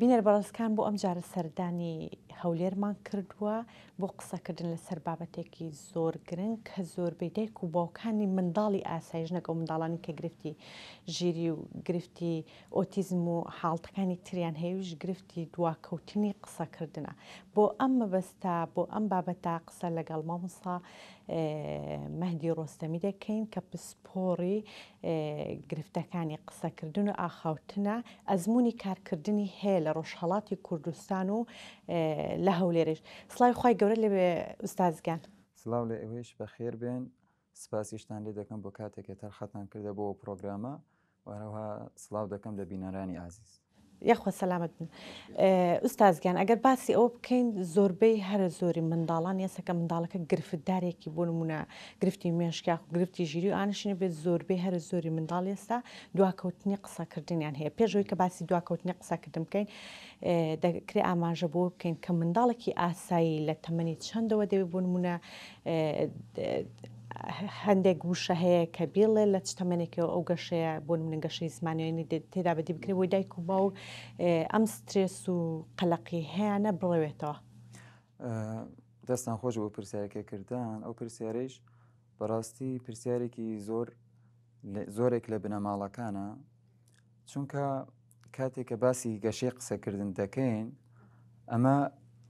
بینێر بەڕستکان بۆ ئەم جارە سەردانی هەولێرمان کردووە بۆ قسەکردن لە سەر بابەتێکی زۆر گرنگ کە زۆربەی دایک و باوکانی منداڵی ئاسایش نەکە منداڵانی کە گرفتی ژیری و گرفتی ئۆتیزم و حاڵتەکانی تریان هەیەویش گرفتی دواکەوتنی قسەکردە بۆ ئەم مەبەستا بۆ ئەم بابەتا قسە لەگەڵ مامسا مەهدی ڕۆستەمی دەکەین کە پسپۆڕی گرفتەکانی قسەکردن و ئاخاوتنە ئەزمموی کارکردنی هەیە لە ڕۆژهڵاتی کوردستان و لە هەولێرش سڵی خی گەورە لێ ئوستازگەن سلااو لە ئەوێش بە خێر بێن سپاسیشتان لێ دەکەم بۆ کاتێکێ تەرخەتان کردە بۆ پرۆگرامە وارەوە سلااو دەکەم لە بینەرانی ئازیز. یەخوا سەلامت بن ئوستازگیان ئەگەر باسی ئەوە بکەین زۆربەی هەرە زۆری منداڵان یاسەکە منداڵەکە گرفتدارێکی بۆ نمونە گرفتی مێشکاخ و گرفتی ژیری و ئانشینە بێت زۆربەی هەرە زۆری منداڵ ئێستا دواکەوتنی قسەکردنیان هەیە پێشەوەی کە باسی دواکەوتنی قسەکردن بکەین دەکرێت ئاماژە بۆ بکەین کە منداڵێکی ئاسایی لە تەمەنی چەندەوە دەوێت بۆ نمونە هەندێک گوشە هەیە کە بیڵێ لە چتەمەێکی ئەو گەشەیە بۆ من گەشەی زمانیانی تێدا بەدی بکرێەوەی دایک و باو ئەم سترس و قەلقی هەیەە بڵێتەوە دەستان خۆش بۆ پرسیارەکە کردان ئەو پرسیارەیش بەڕاستی پرسیارێکی زۆر زۆرێک لە بنەماڵەکانە چونکە کاتێک کە باسی گەشەی قسەکردن دەکەین ئەمە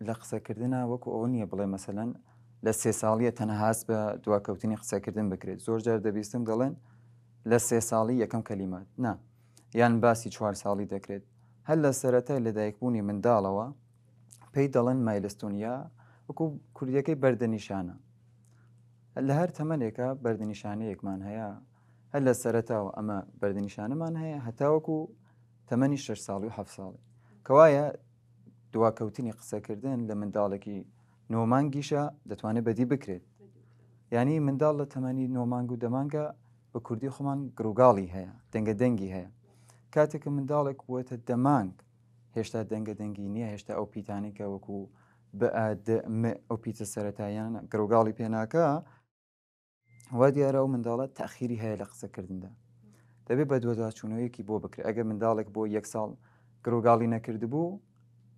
لە قسەکردە وەکو ئەو نییە بڵێ مەسەلەن لە سێ ساڵیە تەنەهاست بە دواکەوتنی قسەکردن بکرێت زۆر جار دەبیستم دەڵێن لە سێ ساڵی یەکەم کەلیمات نا یان باسی چوار ساڵی دەکرێت هەل لە سەرەتە لەدایکبوونی منداڵەوە پێی دەڵێن مایلستونیا وەکو کوردیەکەی بەردەنیشانە لە هەر تەمەنێکە بەردەنیشانە یەکمان هەیە هەر لە سەرەتاوە ئەمە بەردەنیشانەمان هەیە هەتاوەکو تەمەنی شش ساڵی و هە ساڵی کەوایە دواکەوتنی قسەکردن لە منداڵێکی نۆمانگیشە دەتوانێت بەدی بکرێت ینی منداڵ لە تەمەنی نۆمانگ و دەمانگە بە کوردی خۆمان گرروگاڵی هەیە دەنگە دەنگی هەیە کاتێککە منداڵێک وەتە دەمانگ هێشتا دەنگە دەنگی نییە هێشتا ئەو پیتانێکە وەکو ئەو پیتە سەتاییان گرروگاڵی پێناکە وا دیارە ئەو منداڵە تاخیری هەیە لە قسەکردندا دەبێت بە دووەداچوونەوەیەکی بۆ بکرێت ئەگە منداڵێک بۆ یەک ساڵ گرروگاڵی نەکرد بوو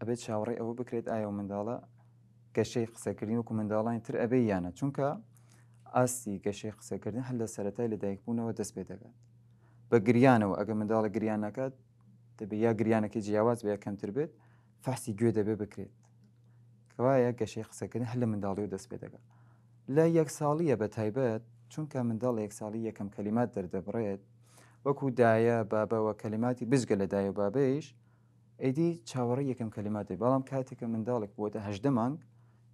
ئەبێت چاوەڕێ ئەوە بکرێت ئایا و منداڵە گەشەی قسەکردین وکو منداڵانی تر ئەبێ یانە چونکە ئاستی گەشەی قسەکردن هەل لە سەتای لە دایکبوونەوە دەست پێ دەکات بە گریانەوە ئەگە منداڵە گریان نکات دەبێت یا گریانەکە جیاواز بە کەمتر بێت فاسی گوێ دەبێ بکرێت کەواە گەشەی قسەکردن هەل لە منداڵی و دەست پێ دەکات لە یەک ساڵیە بە تایبەت چونکە منداڵ یەک ساڵی یەکەم کەلیمات دەردەبڕێت وەکو دایە بابەوە کەلیماتی بزگە لە دایە بابێش ئەیدی چاوەڕی یەکەم کەلیماتی بەڵام کاتێکە منداڵێک بۆتە هەشدە مانگ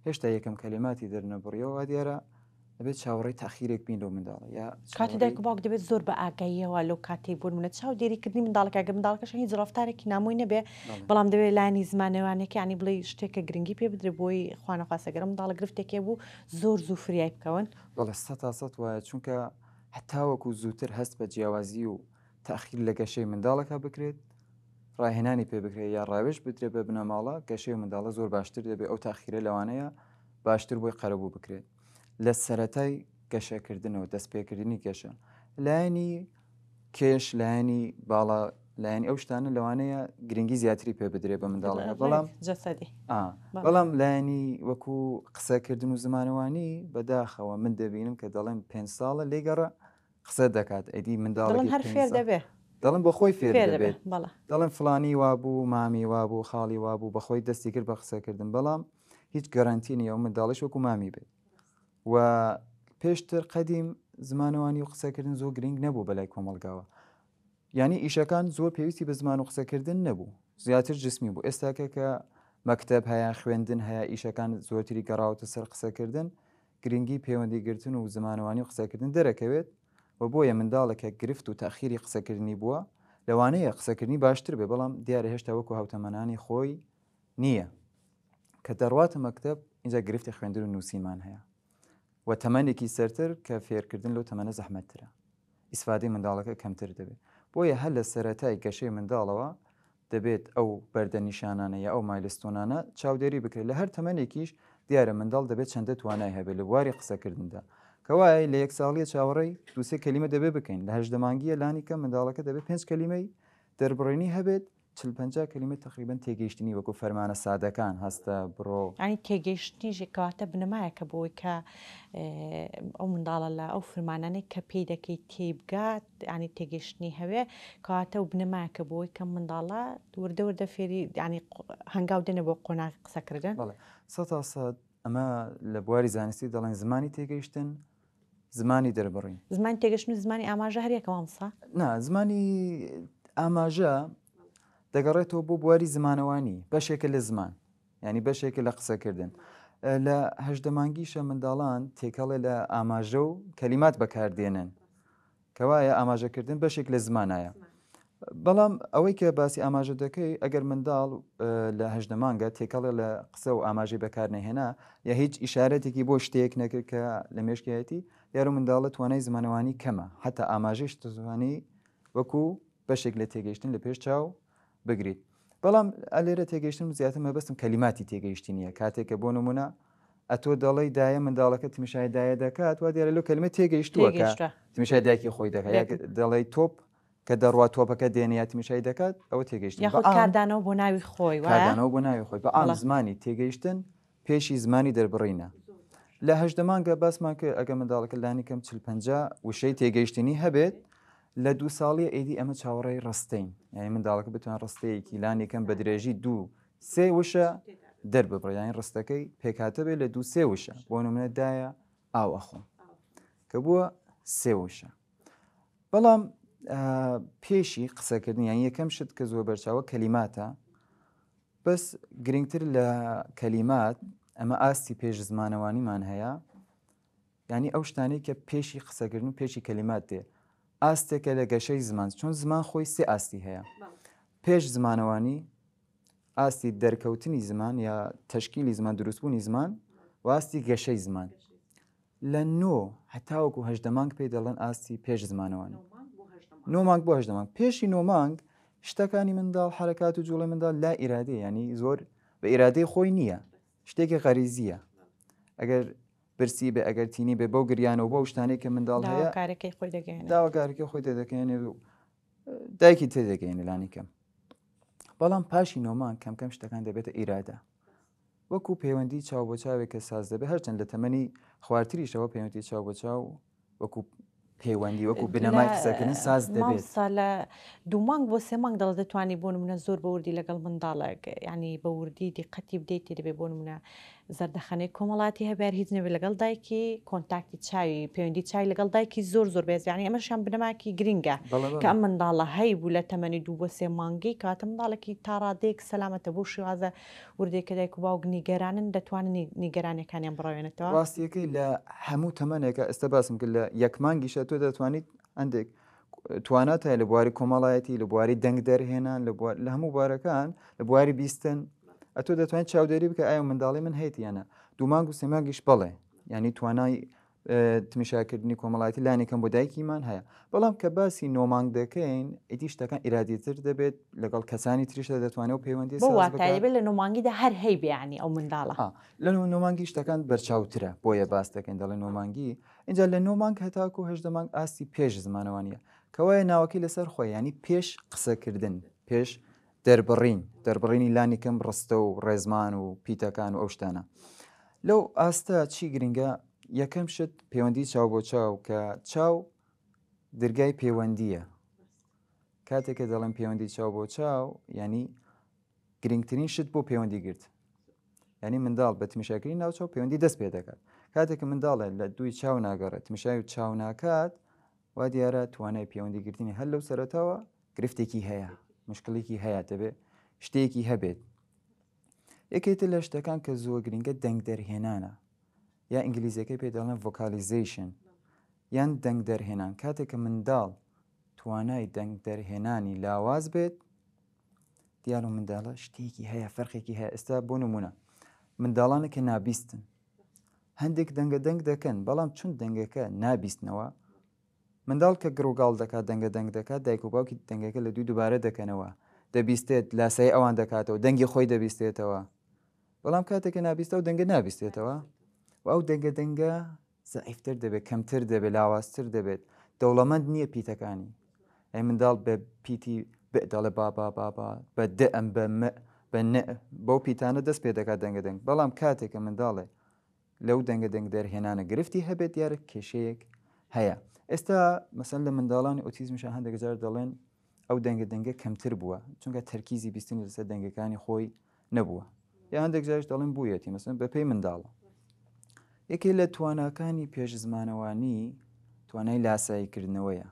هێشتا یەکەم کەلماتی دەرنەبڕیەوە دیارە دەبێت چاوەڕی تاخیرێک بین لەو منداڵ یا کاتی دایک باک دەبێت زۆر بە ئاگاییەوە لەو کاتی بوون منە چاو دێریکردنی منداڵەکەگە منداڵکەش هیچ ڕفتارێکی نامۆی نەبێ بەڵام دەبێت لانی زمانەوانێکی ینی بڵێ شتێکە گرنگی پێ بدرێ بۆی خوانەخواسەگەرە منداڵە گرفتێکێ بوو زۆر زووفریای بکەون بەڵە سە تا سە وایە چونکە هەتاوەکو زووتر هەست بە جیاوازی و تاخیر لە گەشەی منداڵەکە بکرێت ڕاهێنانی پێ بکرێت یا ڕاوێش بدرێت بە بنەماڵە گەشەی منداڵە زۆر باشتر دەبێت ئەو تاخیرە لەوانەیە باشتر بۆی قەرەبوو بکرێت لە سەتای گەشەکردنەوە دەستپێکردنی گەشە لایەنی کێش لایەنی باڵا لایەن ئەو شتانە لەوانەیە گرنگی زیاتری پێ بدرێ بە منداڵەکە بەڵام بەڵام لایەنی وەکو قسەکردن و زمانەوانی بەداخەوە من دەبینم کە دەڵێن پێ ساڵە لێگەڕە قسە دەکات ئەدی منداڵ هەر فێر دەبێت دەڵم بە خۆی فێر دەبێت دەڵم فلانی وابوو مامی وابوو خاڵی وابوو بەخۆی دەستی کرد بە قسەکردن بەڵام هیچ گەرانتینی ئەو منداڵش وەکو مامی بێت و پێشتر قەدیم زمانەوانی و قسەکردن زۆر گرنگ نەبوو بەلای کۆمەلگاوە ینی ئیشەکان زۆر پێویستی بە زمان و قسەکردن نەبوو زیاتر جسمی بوو ئێستاکە کە مەکتب هەیە خوێندن هەیە ئیشەکان زۆرتری گەڕاوتە سەر قسەکردن گرنگی پەیوەندیگرتن و زمانەوانی و قسەکردن دەرەکەوێت و بۆیە منداڵێکە گرفت و تاخیری قسەکردنی بووە لەوانەیە قسەکردنی باشتر بێ بەڵام دیارە هێشتا وەکو هاوتەمەنانی خۆی نییە کە دەڕواتە مەکتب اینجا گرفتی خوێندن و نووسیمان هەیە و تەمەێکی سەرتر کە فێرکردن لەو تەمەە زەحمەترە ئیسفادی منداڵەکە کەمتر دەبێت بۆیە هەر لە سەتای گەشەی منداڵەوە دەبێت ئەو بەردەنیشانانە یا ئەو مایلستۆنانە چاودێری بکرێت لە هەر تەمەێکیش دیارە منداڵ دەبێت چەندە توانای هەبێت لە بواری قسەکردندا کەوایە لە یەک ساڵیە چاوەڕی دووسێ کللیمە دەبێ بکەین لە هەشدەمانگیە لانیکە منداڵەکە دەبێت پێنج کللیمەی دەربڕێنی هەبێت چل پنج کللیمە تقریبن تێگەیشتنی وەکو فەرمانە سادەکان هەستە بڕۆ ئەنی تێگەیشتنی ژێکاتە بنمایەکە بۆی کە ئەو منداڵە لە ئەو فرمانانەی کە پێی دەکەی تێبگات ینی تێگەشتنی هەوێ کاتە و بنەماکە بۆی کە منداڵە دووردەوردە فێری ینی هەنگاو دێنە بۆ قۆناق قسەکردن ئەمە لە بواری زانستی دەڵێن زمانی تێگەیشتن زمانی دەربڕین زمانی تێگەشتن زمانی ئاماژە هەرێکەوەمسا نا زمانی ئاماژە دەگەڕێتەوە بۆ بواری زمانەوانی بەشێکە لە زمان ینی بەشێکە لە قسەکردن لە هەشدەمانگیشە منداڵان تێکەڵێ لە ئاماژە و کەلیمات بەکاردێنن کەوایە ئاماژەکردن بەشێک لە زمانایە بەڵام ئەوەی کە باسی ئاماژە دەکەی ئەگەر منداڵ لە هەژدەمانگە تێکەڵە لە قسە و ئاماژی بەکارنەهێنا یا هیچ ئیشارەتێکی بۆ شتێک نەکرد کە لە مێشکایەتی یارو منداڵە توانای زمانەوانی کەمە حتا ئاماژش زمانی وەکو بەشێک لە تێگەیشتن لە پێش چاو بگریت بەڵام ئەلێرە تێگەیشتن زیاتر مەبەستم کەلیماتی تێگەیشتی نیە کاتێکە بۆ نمونە ئەتۆ دەڵی دایە منداڵەکە تمیشایدایە دەکات وا دیێرە لە کەلمە تێگەیشتووەکە تمیشای دایکی خۆی دەکات دەڵی تۆپ کە دەڕوا تۆپەکە دێنیات میشای دەکات ئەوە تێگەیشتن کاردانەوە بۆ ناوی خۆی کاردانەوە بۆ ناوی خۆی بە ئام زمانی تێگەیشتن پێشی زمانی دەربڕینە لە هەشدەمانگە باسمان کە ئەگە منداڵەکە لانی کەم چ پنج وشەی تێگەیشتنی هەبێت لە دوو ساڵی ئیدی ئەمە چاوەڕێی ڕستین یعنی منداڵەکە بتوان ڕستەیەکی لانیکەم بە درێژی دوو سێ وشە دەربڕیانی ڕستەکەی پێکاتە بێت لە دوو سێ وشە بۆ نمونەدایە ئاوەخۆم کە بووە سێ وشە بەڵام پێشی قسەکردنیان یەکەم شت کە زۆ بەرچاوە کەلیماتە بەس گرنگتر لە کەلیمات ئەمە ئاستی پێش زمانەوانیمان هەیە ینی ئەو شتانی کە پێشی قسەگرن و پێشی کەلیمات دێ ئاستێکە لە گەشەی زمان چۆن زمان خۆی سێ ئاستی هەیە پێش زمانەوانی ئاستی دەرکەوتنی زمان یا تشکیلی زمان دروستبوونی زمان واستی گەشەی زمان لە نۆ هەتاوەکو هەشدەمانگ پێی دەڵەن ئاستی پێش زمانەوانی نۆمانگ بۆ هەشدەمانگ پێشی نۆمانگ شتەکانی منداڵ حرکات و جوڵی منداڵ لا ئیرادی ینی زۆر بە ئیرادەی خۆی نییە شتێکی غەریزیە ئەگەر برسی بێ ئەگەر تینی بێ بەو گریانەوە بۆ شتانێک کە منداڵ هەیە کارەکەی خۆی دەگەین داواکارەکە خۆی دەدەکەێنێ و دایکی تێدەگەین لانیکەم بەڵام پاشی نۆمان کەم کەم شتەکان دەبێتە ئیرادە وەکو پەیوەندی چاو بۆ چاوێک کە ساز دەبێت هەرچەند لە تەمەنی خوارتریشەوە پەیوەندی چاو بۆ چاو وەکو پەیوەندی وەکو بنەمای قسەکردن ساز دەبێت لە دوومانگ بۆ سێمانگ دەڵ دەتوانانی بۆ منە زۆر بە وردی لەگەڵ منداڵک ینی بە وردی دیقەتی بدەیتی دەبێت بۆ منە زەردەخەنەی کۆمەڵاتی هەبار هیچ نەوێت لەگەڵ دایکی کۆنتاکتی چاوی پەیوەندی چای لەگەڵ دایکی زۆر زۆر بێزیانی ئەمەشیان بنەماکی گرینگە کە ئەم منداڵە هەی بوو لە تەمەنی دوو بۆ سێ مانگی کاتە منداڵێکی تاڕادێک سەلامەتە بۆ شێوازە وردێککە دایک و باوک نیگەرانن دەتوانن نیگەرانەکانیان بڕاوێنێتەوە ڕاستیەکەی لە هەموو تەمەنێکە ئێستا باسم کرد لە یەکمانگیشە تۆ دەتوانیت ئەندێک توانات هەیە لە بواری کۆمەڵایەتی لە بواری دەنگ دەرهێنان لە هەموو بارەکان لە بواری بیستن ئەتۆ دەتوانین چاودێری بکە ئایا منداڵی من هەیت یانە دوومانگ و سێماگیش بڵێ ینی توانای تمیشاکردنی کۆمەڵایەتی لاانێکم بۆ دایکیمان هەیە بەڵام کە باسی نۆمانگ دەکەین ئیدی شتەکان ئیرادیتر دەبێت لەگەڵ کەسانی تریشە دەتوانێت و پەیوەندی تایبێت لە نۆمانگیدا هەر هەی بیانی ئەو منداڵە لە نۆمانگی شتەکان بەرچاوترە بۆیە باس دەکەین دەڵێ نۆمانگی اینجا لە نۆمانگ هەتاکو هەشدەمانگ ئاستی پێش زمانەوانیە کەوایە ناوەکی لەسەر خۆیانی پێش قسەکردن پێش دەربڕین دەربڕینی لانی کەم ڕستە و ڕێزمان و پیتەکان و ئەو شتانە لەو ئاستە چی گرنگە یەکەم شت پەیوەندی چاو بۆ چاو کە چاو دەرگای پەیوەندیە کاتێکە دەڵێن پەیوەندی چاو بۆ چاو ینی گرنگترین شت بۆ پەیوەندی گرت ینی منداڵ بە تمیشاکردنی ناوچاو پەیوەندی دەست پێ دەکات کاتێک منداڵێ لە دوی چاو ناگەڕێت تمیشای و چاو ناکات وا دیارە توانای پەیوەندیگررتنی هەر لەو سەرەتاوە گرفتێکی هەیە مشکلێکی هەیە دەبێت شتێکی هەبێت یەکێتە لە شتەکان کە زۆر گرنگە دەنگ دەرهێنانە یا ئینگلیزیەکەی پێداڵن ڤۆکالیزیشن یان دەنگ دەرهێنان کاتێک کە منداڵ توانای دەنگ دەرهێنانی لاواز بێت دیار و منداڵە شتێکی هەیە فەرخێکی هەیە ئێستا بۆ نمونە منداڵانە کە نابیستن هەندێک دەنگە دەنگ دەکەن بەڵام چون دەنگەکە نابیستنەوە منداڵ کە گرۆگاڵ دەکات دەنگە دەنگ دەکات دایک و باوکی دەنگەکە لە دوو دووبارە دەکەنەوە دەبیستێت لاسایی ئەوان دەکاتەوە دەنگی خۆی دەبیستێتەوە بەڵام کاتێکە نابیستە و دەنگە نابیستێتەوە و ئەو دەنگە دەنگە زعیفتر دەبێت کەمتر دەبێت لاوااستر دەبێت دەوڵەمەند نییە پیتەکانی ئەی منداڵ بە پیتی بەداڵە بابا بابا بە دە ئەم بە بەو پیتانە دەست پێ دەکات دەنگە دەنگ بەڵام کاتێکە منداڵێ لەو دەنگە دەنگ دەرهێنانە گرفتی هەبێت دیارە کێشەیەک هەیە ئێستا مەسەن لە منداڵانی ئۆتیزمشان هەندێک جار دەڵێن ئەو دەنگە دەنگە کەمتر بووە چونکە تەرکیزی بیستنی لەسەر دەنگەکانی خۆی نەبووە یا هەندێک جارش دەڵێن بوویەتی مەسن بە پێی منداڵە یەکێ لە تواناکانی پێش زمانەوانی توانای لاساییکردنەوەیە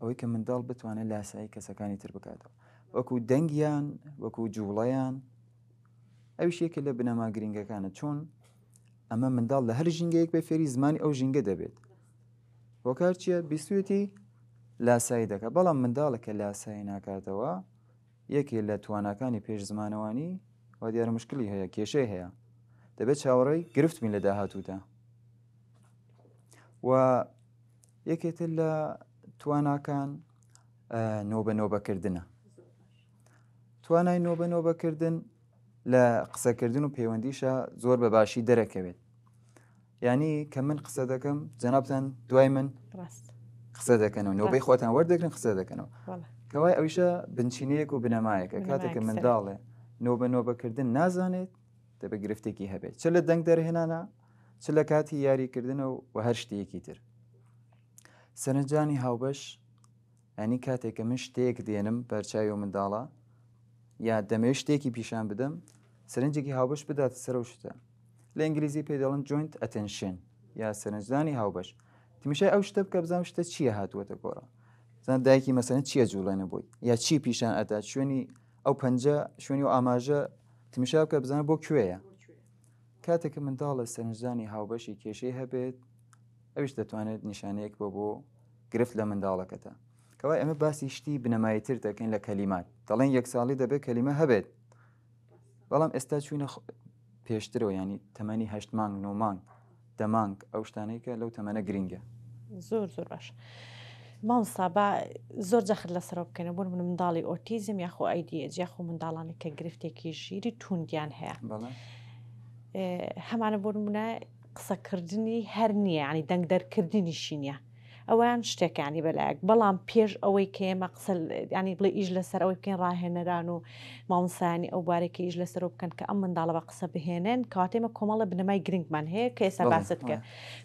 ئەوەی کە منداڵ بتوانێت لاسایی کەسەکانی تر بکاتەوە وەکو دەنگیان وەکو جوڵەیان ئەوش یەکە لە بنەما گرنگەکانە چۆن ئەمە منداڵ لە هەر ژینگەیەک بە فێری زمانی ئەو ژینگە دەبێت هۆکار چییە بیستوێتی لاسایی دەکە بەڵام منداڵەکە لاسایی ناکاتەوە یەکێ لە توانەکانی پێش زمانەوانی وا دیارە مشکلی هەیە کێشەی هەیە دەبێت چاوەڕی گرفتمی لە داهاتوودا و یەکێتە لە تواناکان نۆبە نۆبەکردنە توانای نۆبە نۆبەکردن لە قسەکردن و پەیوەندیشە زۆر بەباشی دەرەکەوێت ینی کە من قسە دەکەم جەنابان دوای من قسە دەکەنەوە نۆبەی خۆتان وەردەگرن قسە دەکەنەوە کەوای ئەویشە بنچینەیەک و بنەمایەکە کاتێککە منداڵێ نۆبە نۆبەکردن نازانێت دە بە گرفتێکی هەبێت چ لە دەنگ دەرهێنانە چ لە کاتی یاریکردنەوە و هەر شتێکی تر سەرنجانی هاوبەش ئەنی کاتێککە من شتێک دێنم بەرچاوی و منداڵە یا دەمێ شتێکی پیشان بدەم سرنجێکی هاوبەش بدات سەرەوشتە لە ئینگلیزی پێ دەڵن جوینت ئەتەنشن یا سەرنجدانی هاوبەش تمیشای ئەو شتە بکە بزانام شتە چییە هاتووەتە گۆڕە زان دایکی مەسەن چییە جوڵێنە بووی یا چی پیشان ئەتا شوێنی ئەو پەنج شوێنی و ئاماژە تمیشا بکە بزانە بۆ کوێیە کاتێککە منداڵ لە سەرنجدانی هاوبەشی کێشەی هەبێت ئەویش دەتوانێت نیشانەیەک بۆ بۆ گرفت لە منداڵەکەتە کەوا ئەمە باسی شتی بنەمایتر دەکەین لە کەلیمات دەڵێن یەک ساڵی دەبێت کەلیمە هەبێت بەڵام ئێستا چوینە پێشترەوە ینی تەمەنی هەشت مانگ نۆمانگ دەمانگ ئەو شتانەیکە لەو تەمەنە گرنگە زۆر زۆر باش. مامسا بە زۆر جەخر لەسەرەوە بکەنە بۆ من منداڵی ئۆتیزم یاخۆ ئایدیەج یاخۆ منداڵانی کە گرفتێکی ژیری توندیان هەیە هەمانە بۆ منە قسەکردنی هەر نییە ینی دەنگدەرکردنی شینە ئەوان شتێکانی بەلایک بەڵام پێش ئەوەی کێمە قسەل ینی بڵێ ئیش لەسەر ئەوەی بکەین ڕاهێنەران و مامسانی ئەو بارێکی ئیش لەسەرۆ بکەن کە ئەم منداڵە بە قسە بهێنن کاتێمە کۆمەڵە بنەمای گرنگمان هەیە کە ئێستا باست کە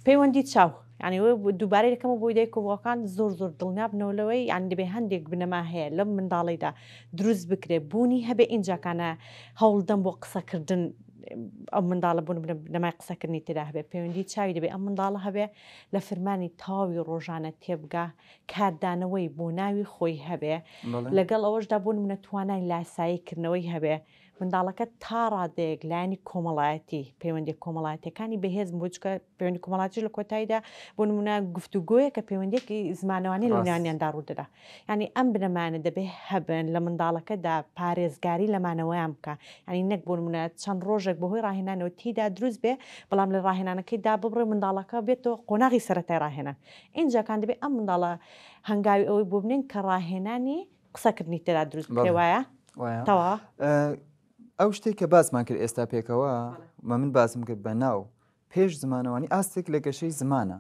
پەیوەندی چاو ینی دووبارەی یەکەمە بۆی دای کۆبووەکان زۆر زۆر دڵنیابنەوەلەوەی یان دەبێ هەندێک بنەما هەیە لەم منداڵیدا دروست بکرێ بوونی هەبێ ئینجاکانە هەوڵدەم بۆ قسەکردن ئەو منداڵە بوون لەمای قسەکردنی تێدا هەبێ پەیوەندی چاوی دەبێ ئەم منداڵە هەبێ لە فرمانی تاوی ڕۆژانە تێبگا کاردانەوەی بۆ ناوی خۆی هەبێ لەگەڵ ئەوەشدا بوون منە توانای لاساییکردنەوەی هەبێ منداڵەکە تا ڕادەیەک لایانی کۆمەڵایەتی پەیوەندی کۆمەڵایەتەکانی بەهێز بچکە پەیوەندی کۆمەڵاتی لە کۆتاییدا بۆ نمونە گفتوگوۆیە کە پەیوەندێکی زمانەوانی لەنانیاندا ڕوودەدا ینی ئەم بنەمانە دەبێ هەبن لە منداڵەکەدا پارێزگاری لەمانەوەیان بکە ینی نەک بۆ نمونە چەند ڕۆژێک بەهۆی ڕاهێنانەوە تیدا دروست بێ بەڵام لە ڕاهێنانەکەیدا ببڕێ منداڵەکە بێتەوە قۆناغی سەتای ڕاهێنان ئینجاکان دەبێت ئەم منداڵە هەنگاوی ئەوەی بۆ بنین کە ڕاهێنانی قسەکردنی تێدا دروست پێ وایە؟ تەوا ئەو شتێک کە باسمان کرد ئێستا پێکەوە مە من باسم کرد بە ناو پێش زمانەوانی ئاستێک لە گەشەی زمانە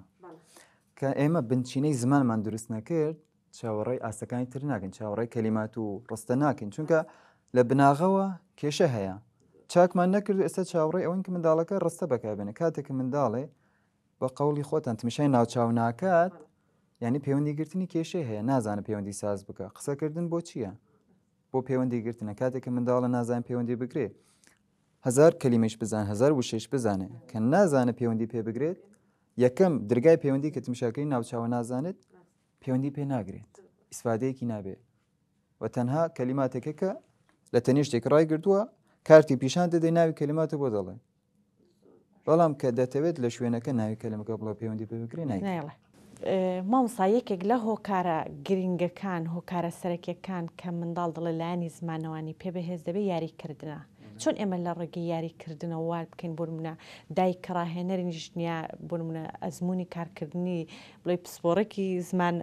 کە ئێمە بنچینەی زمانمان دروست نەکرد چاوەڕێی ئاستەکانی تر ناکەن چاوەڕێی کەلیمات و ڕستە ناکەن چونکە لە بناغەوە کێشە هەیە چاکمان نەکرد ئێستا چاوەڕێ ئەوەن کە منداڵەکە ڕستە بەکبێنە کاتێککە منداڵێ بە قوڵی خۆتان تمشای ناوچاو ناکات ینی پەیوەندیگررتنی کێشەی هەیە نازانە پەیوەندی ساز بکە قسەکردن بۆ چییە؟ بۆ پەیوەندی گرتنە کاتێک کە منداڵە نازان پەیوەندی بگرێ هزار کەلیمەش بزان هزار وشش بزانێ کە نازانە پەیوەندی پێ بگرێت یەکەم درگای پەیوەندی کە تمشاکەی ناوچاوە نازانێت پەیوەندی پێ ناگرێت ئیسفادەیەکی نابێت و تەنها کەلیماتێکە کە لە تەنیشتێک ڕای گردووە کارتی پیشان دەدەی ناوی کەلیماتە بۆ دەڵێ بەڵام کە دەتەوێت لە شوێنەکە ناوی کەلمەکە بڵە پەیوەندی پێ بگرێن نایڵێت مامسا یەکێک لە هۆکارە گرنگەکان هۆکارە سەرەکیەکان کە منداڵ دڵە لایانی زمانەوانی پێبهێز دەبێت یاریکردە چۆن ئێمە لە ڕێگەی یاریکردنەوە وار بکەین بۆ منە دای کڕاهێنەرنی ژنیا بۆ منە ئەزمموی کارکردنی بڵێ پسپۆڕێکی زمان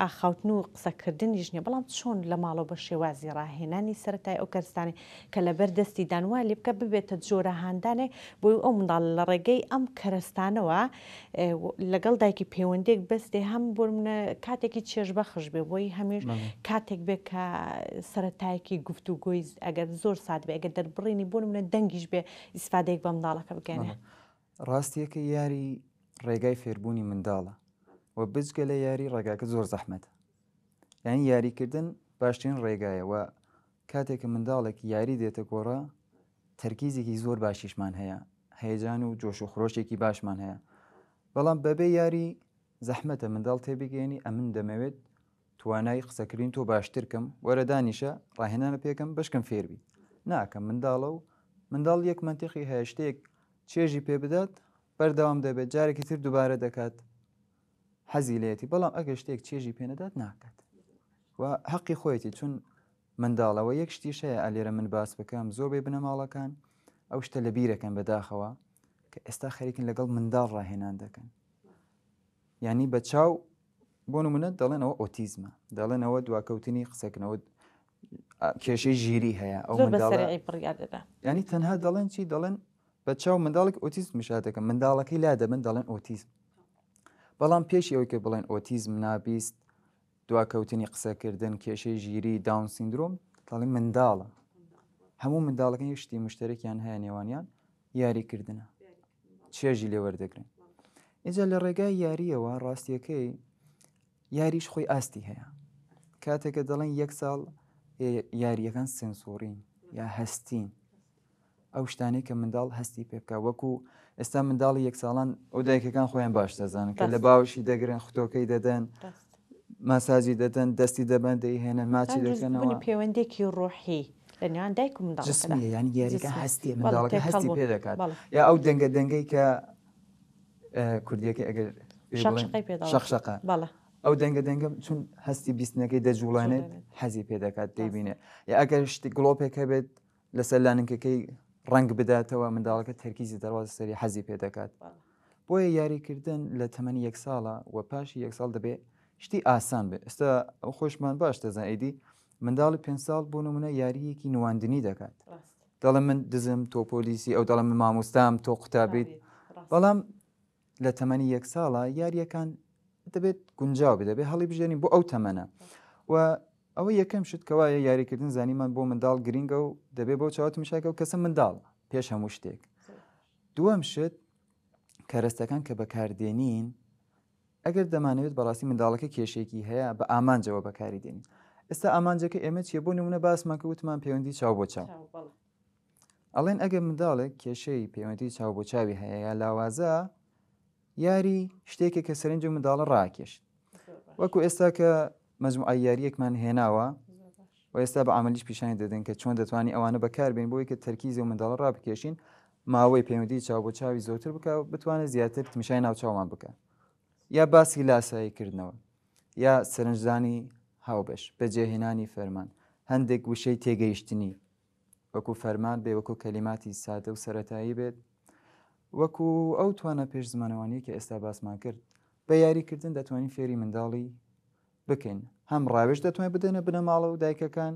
ئاخاوتن و قسەکردنی ژنیە بەڵام چۆن لە ماڵەوە بە شێوازی ڕاهێنانی سەتای ئەو کەرستانی کە لە بەردەستی دانوا لێ بکە ببێتە جۆرە هاندانێ بۆی ئەو منداڵ لە ڕێگەی ئەم کەرستانەوە لەگەڵ دایکی پەیوەندێک بەستێ هەم بۆ منە کاتێکی چێژبەخش بێ بۆی هەمیش کاتێک بێ کە سەتایەکی گفتوگوۆی ئەگەر زۆر سات بێ ئەگە دەربڕینی ینی بۆ منە دەنگیش بێ ئیسفادەیەک بە منداڵەکە بگەنێ ڕاستیەکە یاری ڕێگای فێربوونی منداڵە و بچگە لە یاری ڕێگاکە زۆر زەحمەتە یعنی یاریکردن باشترین ڕێگایەوە کاتێککە منداڵێک یاری دێتە گۆڕە تەرکیزێکی زۆر باشیشمان هەیە هەیەجان و جۆش و خۆشێکی باشمان هەیە بەڵام بەبێ یاری زەحمەتە منداڵ تێبگەێنی ئەمن دەمەوێت توانای قسەکردین تۆ باشترکەم وەرە دانیشە ڕاهێنانە پێکەم بشکم فێربی ناکە منداڵە و منداڵ یەک منتیقی هەیە شتێک چێژی پێ بدات بەردەوام دەبێت جارێکی تر دووبارە دەکات حەزی لێتی بەڵام ئەگە شتێک چێژی پێنەدات ناکات و حەقی خۆیەتی چون منداڵەوە یەک شتیش هەیە ئالێرە من باس بکەم زۆر بێ بنە ماڵەکان ئەو شتە لە بیرەکەن بەداخەوە کە ئێستا خەریکن لەگەڵ منداڵ ڕاهێنان دەکەن ینی بە چاو بۆ منە دەڵێنەوە ئۆتیزمە دەڵێنەوە دواکەوتنی قسەکنەوە کێشەی ژیری هەیە ئەو ینی تەنها دەڵێن چی دەڵێن بە چاو منداڵێک ئۆتیزم میشاتەکە منداڵەکەی لا دەبن دەڵێن ئۆتیزم بەڵام پێشی ئەوکە بڵێن ئۆتیزم نابیست دواکەوتنی قسەکردن کێشەی ژیری داون سیندروم تاڵی منداڵە هەموو منداڵەکە یشتی مشتەرەکیان هەیە نێوانیان یاریکردنە چێژی لێوەردەگرن ئجا لە ڕێگای یاریەوە ڕاستیەکەی یاریش خۆی ئاستی هەیە کاتێکە دەڵێن یەک ساڵ یاریەکان سنسۆرین یا هەستین ئەو شتانەی کە منداڵ هەستی پێبکە وەکو ئێستا منداڵی یەک ساڵان ئەو دایکەکان خۆیان باش دەزانن کە لە باوشی دەگرن خودۆکەی دەدەن ماساجی دەدەن دەستی دەبەن دەیهێنە ماچی دەکەنەوە پەیوەندێکی ڕۆحی لەنیان دایک منداڵ یان یاریکە هەستی منداڵەکە هەستی پێ دەکات یا ئەو دەنگە دەنگەی کە کوردیەکە ئەگەر شەقشقە ئەو دەنگە دەنگە چون هەستی بیستنەکەی دەجوڵانێت حەزی پێدەکات دەیبینێ یا ئەگەر شتی گڵۆپێک هەبێت لەسەر لاننکەکەی ڕنگ بداتەوە منداڵەکە تەرکیزی دەواز سەری حەزی پێدەکات بۆیە یاریکردن لە تەمەنی یەک ساڵە و پاشی یەک ساڵ دەبێت شتی ئاسان بێت ئستا ئەو خۆشمان باش دەزانیدی منداڵی پێ ساڵ بوون منە یاریەکی نواندنی دەکات دەڵێ من دزم تۆ پۆلیسی ئەو دەڵە من مامۆستام تۆ قوتابیت بەڵام لە تەمەنی یەک ساڵە یاریەکان دەبێت گونجاو دەبێت هەڵی بژێنی بۆ ئەو تەمەنە و ئەوە یەکەم شت کەوایە یاریکردن زانیمان بۆ منداڵ گرینگە و دەبێت بۆ چاوت مشاکە و کەسە منداڵ پێش هەموو شتێک دووەم شت کەرەستەکان کە بەکاردێنین ئەگەر دەمانەوێت بەڕاستی منداڵەکە کێشێکی هەیە بە ئامانجەوە بەکاری دێنین ئێستا ئامانجەکە ئێمە چیە بۆ نمونە باسمانکە وتمان پەیوەندی چاو بۆ چاو ئەڵێن ئەگەر منداڵێک کێشەی پەیوەندی چاو بۆ چاوی هەیە یا لاوازە یاری شتێکێک کە سەرنج و منداڵە ڕاکێش وەکو ئێستا کە مەزم ئایاریەکمان هێناوە و ئێستا بە عملیش پیشانی دەدەن کە چۆن دەتوانانی ئەوانە بەکاربێن بۆی کە تەرکیز و منداڵە ڕابکێشین ماوەی پەیوەندی چاو بۆ چاوی زۆتر بکە بتوانێت زیاتر تمشای ناوچاومان بکە یا باسی لاساییکردنەوە یا سەرنجدانی هاوبەش بەجێهێنانی فەرمان هەندێک وشەی تێگەیشتنی وەکو فەرمان بێ وەکو کەلیماتی سادە و سەتایی بێت وەکو ئەو توانە پێش زمانەوانی کە ئێستا باسمان کرد بە یاریکردن دەتوانین فێری منداڵی بکەین هەم ڕاوێش دەتوانێت بدەنە بنەماڵە و دایکەکان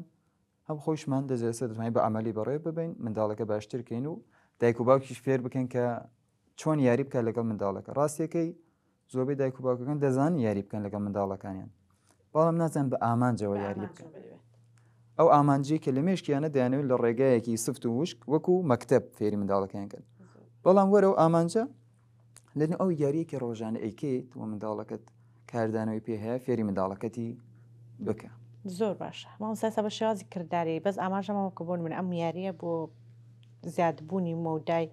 هەم خۆشمان دەزێت دەتوانین بە ئەمەلی بەڕێ ببین منداڵەکە باشترکەین و دایک و باوکیش فێر بکەن کە چۆن یاری بکە لەگەڵ منداڵەکە ڕاستیەکەی زۆربەی دایک و باوکەکان دەزان یاری بکەن لەگەڵ منداڵەکانیان بەڵام نازان بە ئامانجەوە یاری بکەن ئەو ئامانجی کە لە مێشکیانە دەیانەوێت لە ڕێگایەکی سفت و وشک وەکو مەکتب فێری منداڵەکەیان کرد بەڵام وەرە و ئامانجە لەن ئەو یاریەکی ڕۆژانە ئەیکیت و منداڵەکەت کاردانەوەی پێ هەیە فێری منداڵەکەتی بکە زۆر باشە ماسەسە بە شێوازی کردداری بەس ئاماژەمەوەکە بۆن من ئەم یاریە بۆ زیادبوونی مەودای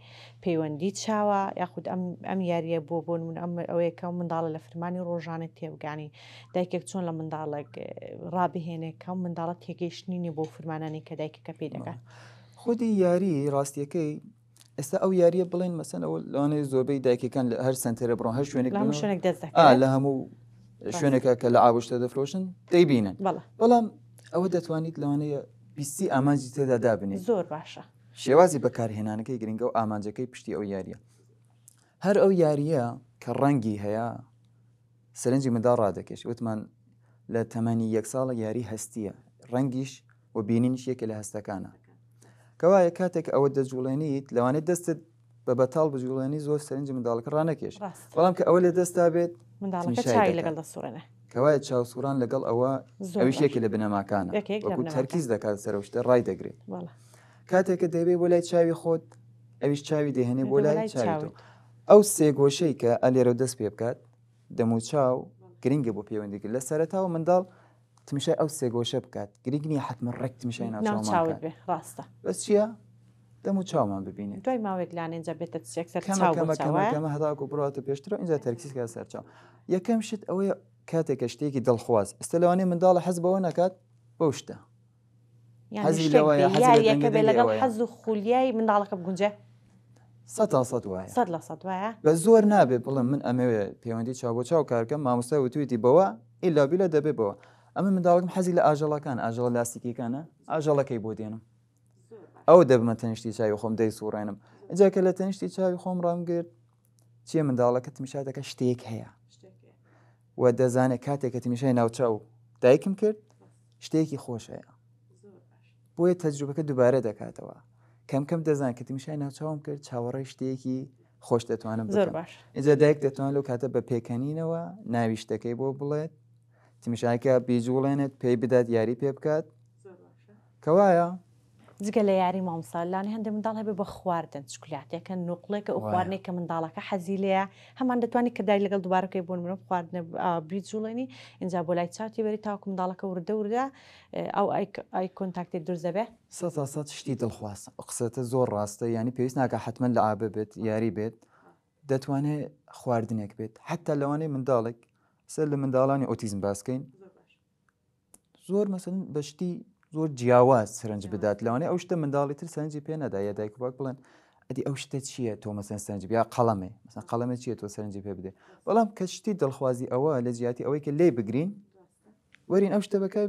پەیوەندی چاوە یاخود ئەم یاریە بۆ بۆن من ئەم ئەوەیەکە منداڵە لە فرمانی ڕۆژانە تێوگانی دایکێک چۆن لە منداڵک ڕابهێنێک کەم منداڵە تێگەیشتنی بۆ فرمانانی کە دایکەکە پێی دەکات خودی یاری ڕاستیەکەی ئێستا ئەو یاریە بڵین مەسن ئەو لەوانەیە زۆربەی دایکەکان لە هەر سنتەرە بڕۆن هەر شوێنێک لە هەموو شوێنێکە کە لە ئاوشتە دەفرۆشن دەیبینن بەڵام ئەوە دەتوانیت لەوانەیە بیستی ئامانجی تێدا دابنێت زۆر باشە شێوازی بەکارهێنانەکەی گرنگە و ئامانجەکەی پشتی ئەو یاریە هەر ئەو یاریە کە ڕەنگی هەیە سەرنجی مدا ڕادەکەش وتمان لە تەمەنی یەک ساڵە یاری هەستیە ڕەنگیش و بینینش یەکە لە هەستەکانە کەوایە کاتێک ئەوە دەجوڵێنیت لەوانێت دەستت بە بەتال بجوڵێنی زۆر سەرنجی منداڵەکە ڕانەکێش بەڵام کە ئەوە لە دەستا بێت لەگەڵ دەسوورێنە کەوایە چاوسوران لەگەڵ ئەوە ئەوش یەکی لە بنەماکانە هەرکیز دەکات سەرشتە ڕای دەگرێت کاتێککە دەبێت بۆ لای چاوی خۆت ئەویش چاوی دێهێنێ بۆ لای چاوی ئەو سێگۆشەی کە ئەلێرە دەست پێ بکات دەمو چاو گرنگگە بۆ پەیوەندیگر لە سەرتاوە منداڵ تمیشە ئەو سێگۆشە بکات گرنگنی حتممە ڕێک تمیشە ناچاوت بێ ڕاستە بەس چییە؟ دەم و چاومان ببینێت دوای ماوێک لاێنجا بێتە سێکسەرمە هەداکو بڕاتە پێشتر اینجا تەرکسیسکە سەرچاو یەکەم شت ئەوەیە کاتێکە شتێکی دڵخواز ئستا لەوانێ منداڵە حەز بەوە نکات بەو شتە حەزی لەوەیە یەکە بێ لەگەڵ حەز و خولیایی منداڵەکە بگونجە بە زۆر نابێت بڵم من ئەمەوێ پەیوەندی چاو بۆ چاو کارکەم مامۆستای وتویتی بەوە ئیلابیلە دەبێ بەوە ئەمە منداڵکم حەزی لە ئاژەڵەکان ئاژەڵ لاستیکیەکانە ئاژەڵەکەی بۆ دێنم ئەو دەبمە تەنیشتی چاوی خۆم دەی سوڕێنم ئەجا کە لە تەنیشتی چاوی خۆم ڕامگرت چیە منداڵەکە تمیشاتەکە شتێک هەیە و دەزانێت کاتێک کە تمیشای ناوچاو دایکم کرد شتێکی خۆشەیە بۆیە تەجروبەکە دووبارە دەکاتەوە کەم کەم دەزان کە تمیشای ناوچاوم کرد چاوەڕی شتێکی خۆش دەتوانم زۆر باش ئجا دایک دەتوان لەو کاتە بە پێکەنینەوە ناویشتەکەی بۆ بڵێت تمیشاکە بیجوڵێنێت پێی بدات یاری پێ بکات کەوایە؟ جگە لە یاری مامساالان هەندێ منداڵ هەبێ بە خواردن شکلاتەکە نوقلێکە و خواردنی کە منداڵەکە حەزی لەیە هەمان دەتوانانی کەدای لەگەڵ دوبارەکەی بۆن مرۆ خواردن بیجوڵێنی اینجا بۆ لای چاتی بەری تاکو منداڵەکە وردە وردە ئەو ئای کۆنتاکتی دروزەبێ سە شتی دڵخواست قسەتە زۆر ڕاستە ینی پێویست ناکە حتممە لە ئابێت یاری بێت دەتوانێت خواردنێک بێت حتا لەوانەی منداڵێک سەر لە منداڵانی ئۆتیزم باسکەین زۆر مەسن بەشتی زۆر جیاواز سرنج بدات لەوانێ ئەو شتە منداڵی تر سەرنجی پێەدا یا دایک باک بڵێن ئەدی ئەو شتە چییە تۆ مەسەن سەرنج یا قەڵەمێ مەسن قەڵەمە چیە تۆ سەرنجی پێ بدێ بەڵام کە شتی دڵخوازی ئەوە لە جیاتی ئەوەی کە لێ بگرین وەرین ئەو شتە بەکار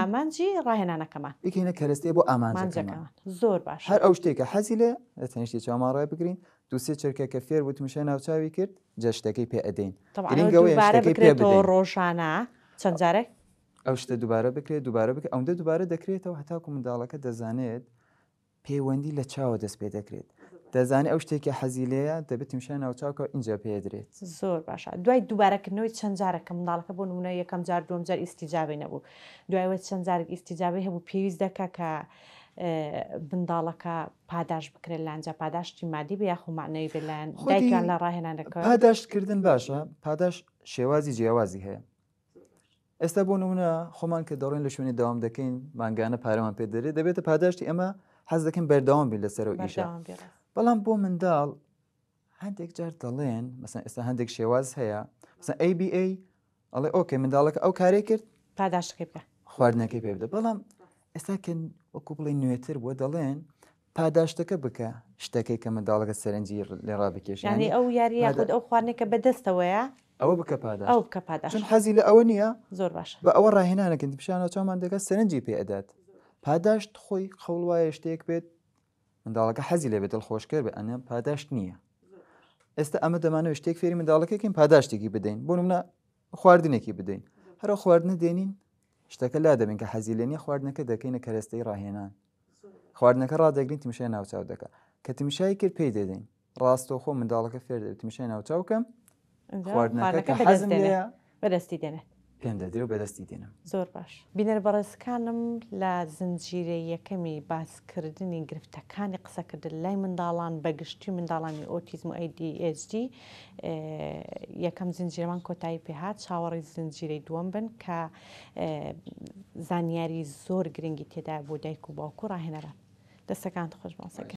ئامانجی ڕاهێنانەکەمان یکینە کەرسێ بۆ ئامانجەکەمان زۆر باش هەر ئەو شتێکە حەزی لێ لە تەنیشتی چاماڕای بگرین دوسێ چرکەکە فێر وتمشە ناوچاوی کرد جەشتەکەی پێ ئەدەین ڕۆژانە چەند جارێک ئەو شتە دووبارە بکرێت دووبارە بکە ئەوەندە دووبارە دەکرێتەوە هەتاکو منداڵەکە دەزانێت پەیوەندی لە چاوە دەست پێ دەکرێت دەزانێت ئەو شتێکی حەزیلەیە دەبێت میشە ناوچاوکە اینجا پێدرێت زۆر باشە دوای دووبارەکردنەوەی چەند جارەکە منداڵەکە بۆ نمونە یەکەم جار دوم جار ئیسیجابی نەبوو دوایەوە چەند جارێک ئیسیجابی هەبوو پێویست دەکا کە بنداڵەکە پاداش بکرێت لەنج پاداشتی مادی بە یاخمانەوەی بلەن دایکیان لە ڕاهێنانەکە پاداشتکردن باشە پاداش شێوازی جیاوازی هەیە ئێستا بۆ نمونە خۆمان کە دەڕێن لە شوێنی داوام دەکەین ماگانە پارەمان پێ دەرێت دەبێتە پاداشتی ئەمە حەز دەکەن بەرداوام بین لەسەرەوە ئیش بەڵام بۆ منداڵ هەندێک جار دەڵێن مەسن ئێستا هەندێک شێواز هەیە مثلا ABA ئەڵێ ئۆکە منداڵەکە ئەو کارێ کرد پاداشتەکەی بکە خواردنەکەی پێ بدە بەڵام ئێستا وەکو بڵی نوێتر بۆ دەڵێن پاداشتەکە بکە شتەکەی کە منداڵەکە سەرنجی لێ ڕابکێشانی ئەو یاری یاخود ئەو خوارنێکە بەدەستەوەیە ئەوە بکە پادا ئەو بکە پاداش حەزی لە ئەوە نییە زۆر باش بە ئەوە ڕاهێنانەکەن پیشانە چامان دەکە سەرنجی پێدات پاداشت خۆی خەڵواایە شتێک بێت منداڵەکە حەزی لێ بێت دڵخۆشکر بێ ئەنە پاداشت نییە ئێستا ئەمە دەمانەوە شتێک فێری منداڵەکەکەین پاداشتێکی بدەین بۆ منە خواردنێکی بدەین هەرا خواردنە دێنین شتەکە لا دەبن کە حەزیلێنی خواردنەکە دەکەینە کەرەستەی ڕاهێنان خواردنەکە ڕادەگرین تیمشای ناوچاو دەکە کە تیمشای کرد پێی دەدەین ڕاستۆ خۆ منداڵەکە فێر تیمشای ناوچاوکەم خواردنەکە حەزم لێە بەدەستی دێنێت پێم دەدرێ و بەدەستی دێنم زۆر باش بینەر بەڕێزەکانم لە زنجیرە یەکەمی باسکردنی گرفتەکانی قسەکردن لای منداڵان بەگشتی منداڵانی ئۆتیزم و ئەیDSG یەکەم زنجیرەمان کۆتایی پێهات چاوەڕی زنجیرەی دووەم بن کە زانیاری زۆر گرنگی تێدا بۆ دایک و باوکو ڕاهێنەرە دەستەکان خۆش باسەکە